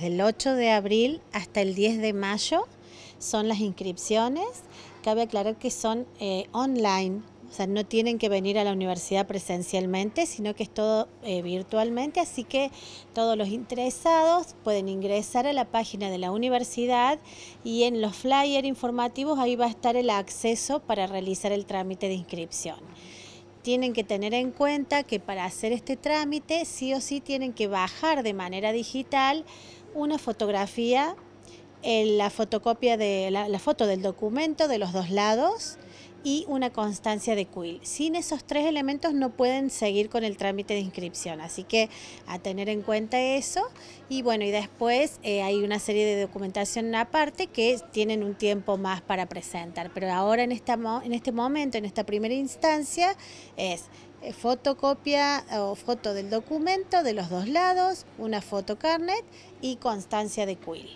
Desde el 8 de abril hasta el 10 de mayo son las inscripciones. Cabe aclarar que son eh, online, o sea, no tienen que venir a la universidad presencialmente, sino que es todo eh, virtualmente, así que todos los interesados pueden ingresar a la página de la universidad y en los flyers informativos ahí va a estar el acceso para realizar el trámite de inscripción. Tienen que tener en cuenta que para hacer este trámite sí o sí tienen que bajar de manera digital una fotografía, eh, la fotocopia de la foto del documento de los dos lados y una constancia de Quill. Sin esos tres elementos no pueden seguir con el trámite de inscripción, así que a tener en cuenta eso. Y bueno, y después eh, hay una serie de documentación aparte que tienen un tiempo más para presentar, pero ahora en, esta, en este momento, en esta primera instancia, es eh, fotocopia o foto del documento de los dos lados, una foto carnet y constancia de CUIL.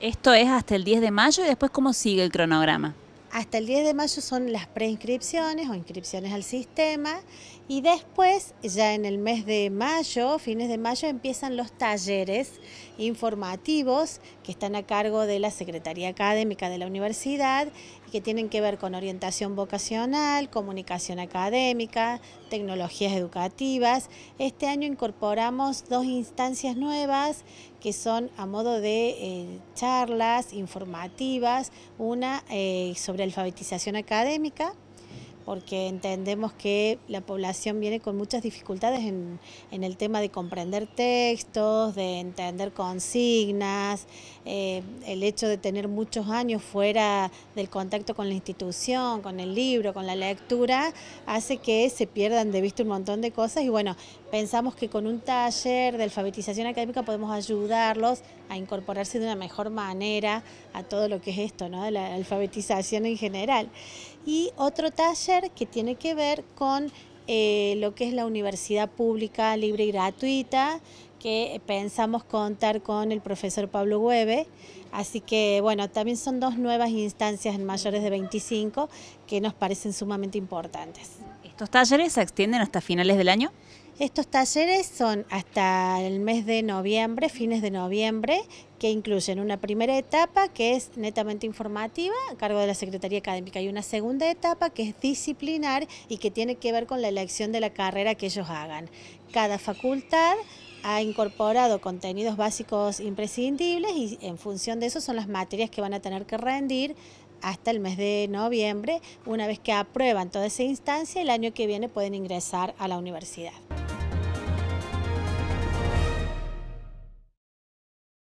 Esto es hasta el 10 de mayo y después cómo sigue el cronograma. Hasta el 10 de mayo son las preinscripciones o inscripciones al sistema y después, ya en el mes de mayo, fines de mayo, empiezan los talleres informativos que están a cargo de la Secretaría Académica de la Universidad y que tienen que ver con orientación vocacional, comunicación académica, tecnologías educativas. Este año incorporamos dos instancias nuevas que son a modo de eh, charlas informativas, una eh, sobre alfabetización académica, porque entendemos que la población viene con muchas dificultades en, el tema de comprender textos, de entender consignas, eh, el hecho de tener muchos años fuera del contacto con la institución, con el libro, con la lectura, hace que se pierdan de vista un montón de cosas y bueno, pensamos que con un taller de alfabetización académica podemos ayudarlos a incorporarse de una mejor manera a todo lo que es esto, ¿no? de la alfabetización en general. Y otro taller que tiene que ver con eh, lo que es la universidad pública libre y gratuita, que pensamos contar con el profesor Pablo Hueve. Así que, bueno, también son dos nuevas instancias en mayores de 25 que nos parecen sumamente importantes. ¿Estos talleres se extienden hasta finales del año? Estos talleres son hasta el mes de noviembre, fines de noviembre, que incluyen una primera etapa que es netamente informativa a cargo de la Secretaría Académica y una segunda etapa que es disciplinar y que tiene que ver con la elección de la carrera que ellos hagan. Cada facultad ha incorporado contenidos básicos imprescindibles y en función de eso son las materias que van a tener que rendir hasta el mes de noviembre. Una vez que aprueban toda esa instancia, el año que viene pueden ingresar a la universidad.